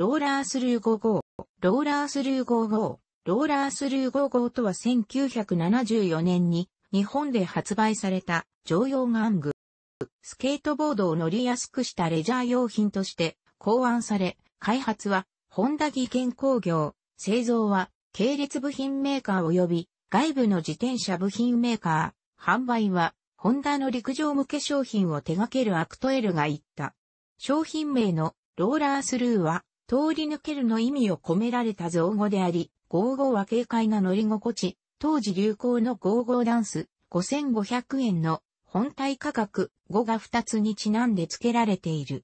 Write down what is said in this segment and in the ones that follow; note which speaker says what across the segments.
Speaker 1: ローラースルー55、ローラースルー55、ローラースルー55とは1974年に日本で発売された常用玩具。スケートボードを乗りやすくしたレジャー用品として考案され、開発はホンダ技研工業、製造は系列部品メーカー及び外部の自転車部品メーカー、販売はホンダの陸上向け商品を手掛けるアクトエルが言った。商品名のローラースルーは通り抜けるの意味を込められた造語であり、55は軽快な乗り心地、当時流行の55ダンス、5500円の本体価格5が2つにちなんで付けられている。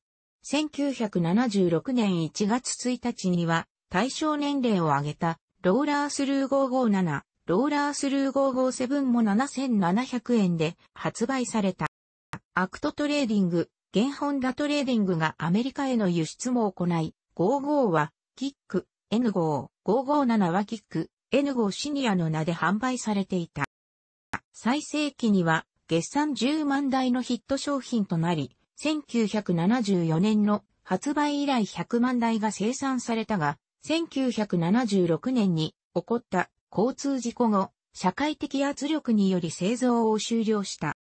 Speaker 1: 1976年1月1日には対象年齢を上げたローラースルー557、ローラースルー557も7700円で発売された。アクトトレーディング、現本ダトレーディングがアメリカへの輸出も行い、55は、キック、N 5 557はキック、N 5シニアの名で販売されていた。最盛期には、月産10万台のヒット商品となり、1974年の発売以来100万台が生産されたが、1976年に起こった交通事故後、社会的圧力により製造を終了した。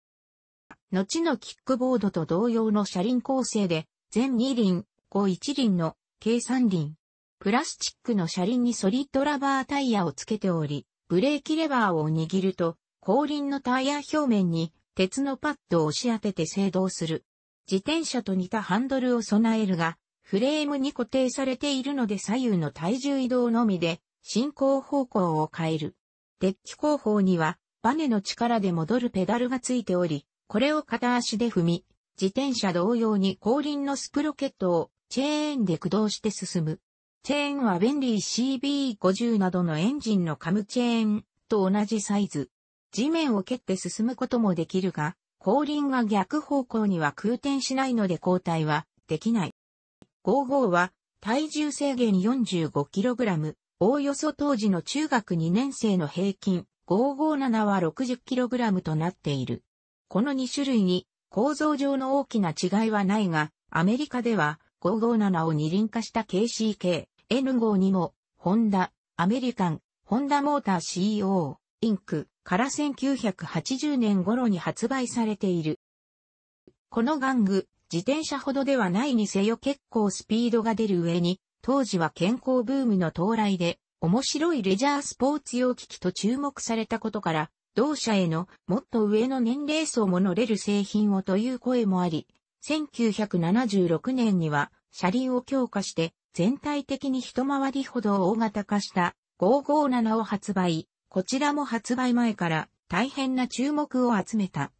Speaker 1: 後のキックボードと同様の車輪構成で、全2輪、5 1輪の軽三輪。プラスチックの車輪にソリッドラバータイヤをつけており、ブレーキレバーを握ると、後輪のタイヤ表面に鉄のパッドを押し当てて制動する。自転車と似たハンドルを備えるが、フレームに固定されているので左右の体重移動のみで進行方向を変える。デッキ後方にはバネの力で戻るペダルがついており、これを片足で踏み、自転車同様に後輪のスプロケットをチェーンで駆動して進む。チェーンはンリー CB50 などのエンジンのカムチェーンと同じサイズ。地面を蹴って進むこともできるが、後輪が逆方向には空転しないので交代はできない。55は体重制限 45kg、おおよそ当時の中学2年生の平均557は 60kg となっている。この2種類に構造上の大きな違いはないが、アメリカでは557を二輪化した KCK、N 5にも、ホンダ、アメリカン、ホンダモーター CEO、インクから1980年頃に発売されている。この玩具、自転車ほどではないにせよ結構スピードが出る上に、当時は健康ブームの到来で、面白いレジャースポーツ用機器と注目されたことから、同社へのもっと上の年齢層も乗れる製品をという声もあり、1976年には車輪を強化して全体的に一回りほど大型化した557を発売。こちらも発売前から大変な注目を集めた。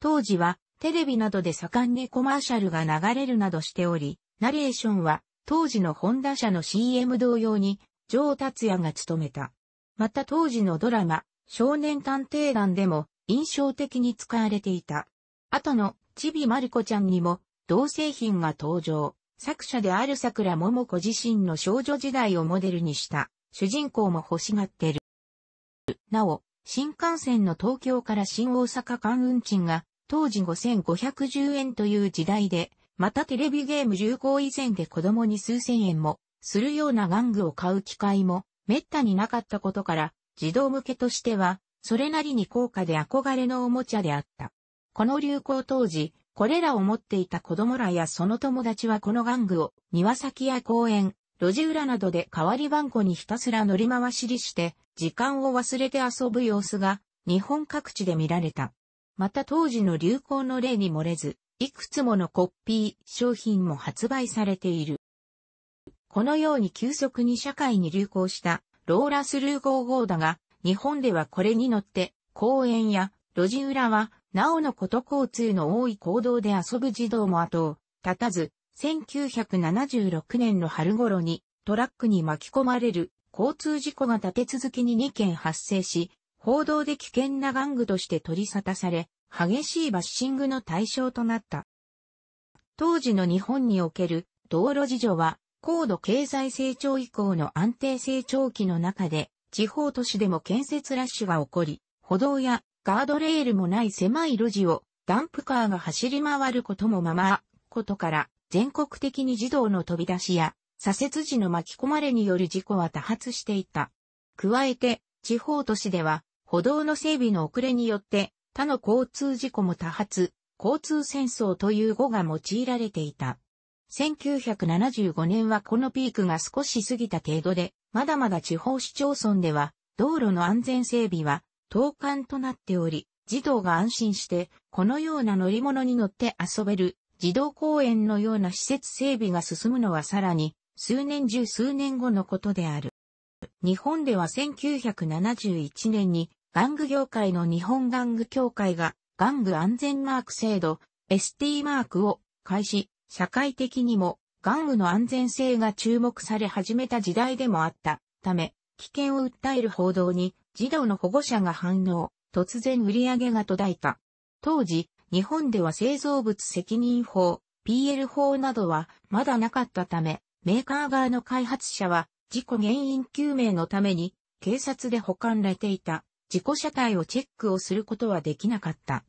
Speaker 1: 当時はテレビなどで盛んにコマーシャルが流れるなどしており、ナレーションは当時のホンダ社の CM 同様に、ジョー達也が務めた。また当時のドラマ、少年探偵団でも印象的に使われていた。後のちびまる子ちゃんにも、同製品が登場。作者である桜桃子自身の少女時代をモデルにした、主人公も欲しがってる。なお、新幹線の東京から新大阪間運賃が、当時5510円という時代で、またテレビゲーム流行以前で子供に数千円も、するような玩具を買う機会も、滅多になかったことから、児童向けとしては、それなりに高価で憧れのおもちゃであった。この流行当時、これらを持っていた子供らやその友達はこの玩具を庭先や公園、路地裏などで代わり番号にひたすら乗り回しりして、時間を忘れて遊ぶ様子が日本各地で見られた。また当時の流行の例に漏れず、いくつものコッピー商品も発売されている。このように急速に社会に流行したローラスルー55だが、日本ではこれに乗って公園や路地裏はなおのこと交通の多い行動で遊ぶ児童も後、を立たず、1976年の春頃にトラックに巻き込まれる交通事故が立て続けに2件発生し、報道で危険な玩具として取り沙汰され、激しいバッシングの対象となった。当時の日本における道路事情は、高度経済成長以降の安定成長期の中で、地方都市でも建設ラッシュが起こり、歩道やガードレールもない狭い路地をダンプカーが走り回ることもまま、ことから全国的に児童の飛び出しや左折時の巻き込まれによる事故は多発していた。加えて地方都市では歩道の整備の遅れによって他の交通事故も多発、交通戦争という語が用いられていた。1975年はこのピークが少し過ぎた程度で、まだまだ地方市町村では道路の安全整備は等間となっており、児童が安心して、このような乗り物に乗って遊べる、児童公園のような施設整備が進むのはさらに、数年十数年後のことである。日本では1971年に、玩具業界の日本玩具協会が、玩具安全マーク制度、ST マークを開始、社会的にも、玩具の安全性が注目され始めた時代でもあったため、危険を訴える報道に児童の保護者が反応、突然売り上げが途絶えた。当時、日本では製造物責任法、PL 法などはまだなかったため、メーカー側の開発者は事故原因究明のために警察で保管られていた事故車体をチェックをすることはできなかった。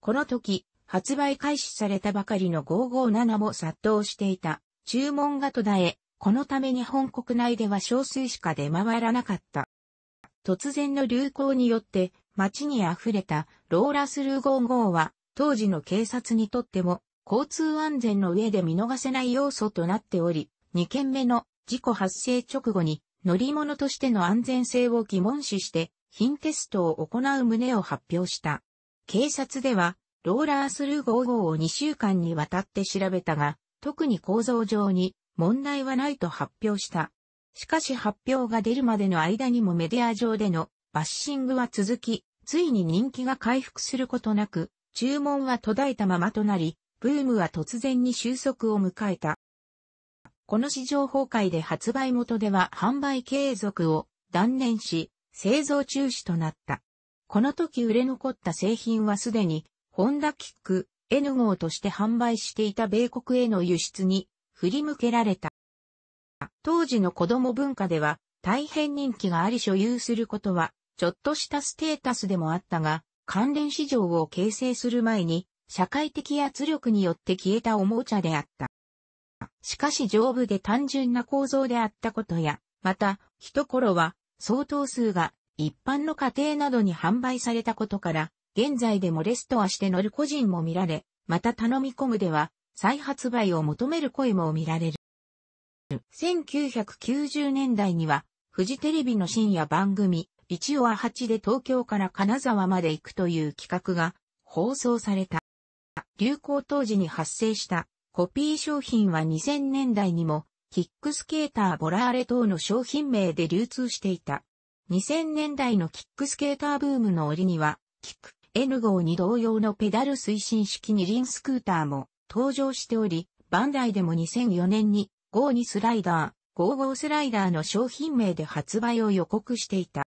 Speaker 1: この時、発売開始されたばかりの557も殺到していた。注文が途絶え、このため日本国内では少数しか出回らなかった。突然の流行によって街に溢れたローラスルー5号は当時の警察にとっても交通安全の上で見逃せない要素となっており、2件目の事故発生直後に乗り物としての安全性を疑問視して品テストを行う旨を発表した。警察ではローラースルー5号を2週間にわたって調べたが、特に構造上に問題はないと発表した。しかし発表が出るまでの間にもメディア上でのバッシングは続き、ついに人気が回復することなく、注文は途絶えたままとなり、ブームは突然に収束を迎えた。この市場崩壊で発売元では販売継続を断念し、製造中止となった。この時売れ残った製品はすでに、ホンダキック N 号として販売していた米国への輸出に振り向けられた。当時の子供文化では大変人気があり所有することはちょっとしたステータスでもあったが関連市場を形成する前に社会的圧力によって消えたおもちゃであった。しかし丈夫で単純な構造であったことや、また、一頃は相当数が一般の家庭などに販売されたことから、現在でもレストアして乗る個人も見られ、また頼み込むでは再発売を求める声も見られる。1990年代には、フジテレビの深夜番組、一応8で東京から金沢まで行くという企画が放送された。流行当時に発生したコピー商品は2000年代にもキックスケーターボラーレ等の商品名で流通していた。2000年代のキックスケーターブームの折には、キック N 号に同様のペダル推進式二輪スクーターも登場しており、バンダイでも2004年にー2スライダー、ゴ5スライダーの商品名で発売を予告していた。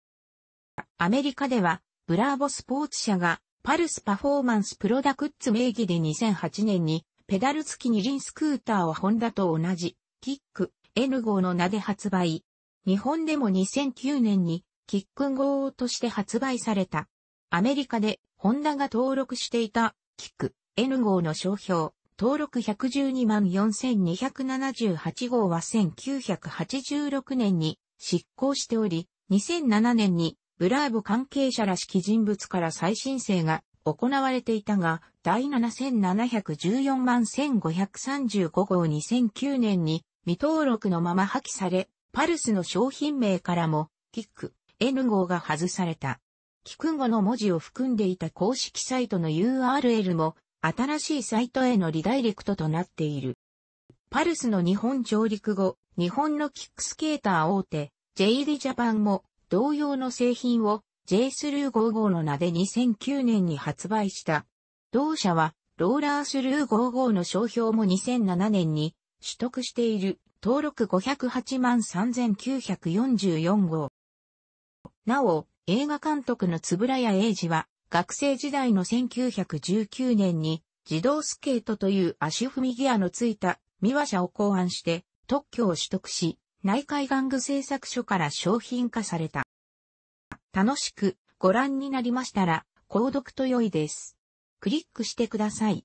Speaker 1: アメリカでは、ブラーボスポーツ社が、パルスパフォーマンスプロダクッツ名義で2008年に、ペダル付き二輪スクーターをホンダと同じ、キック n 号の名で発売。日本でも2009年に、キック号として発売された。アメリカで、ホンダが登録していた、キック N 号の商標、登録112万4278号は1986年に執行しており、2007年にブラーボ関係者らしき人物から再申請が行われていたが、第7714万1535号2009年に未登録のまま破棄され、パルスの商品名からも、キック、N 号が外された。キック語の文字を含んでいた公式サイトの URL も新しいサイトへのリダイレクトとなっている。パルスの日本上陸後、日本のキックスケーター大手、J リジャパンも同様の製品を J スルー55の名で2009年に発売した。同社はローラースルー55の商標も2007年に取得している登録508万3944号。なお、映画監督のやエイジは学生時代の1919年に、自動スケートという足踏みギアのついた見話者を考案して特許を取得し、内海玩具製作所から商品化された。楽しくご覧になりましたら、購読と良いです。クリックしてください。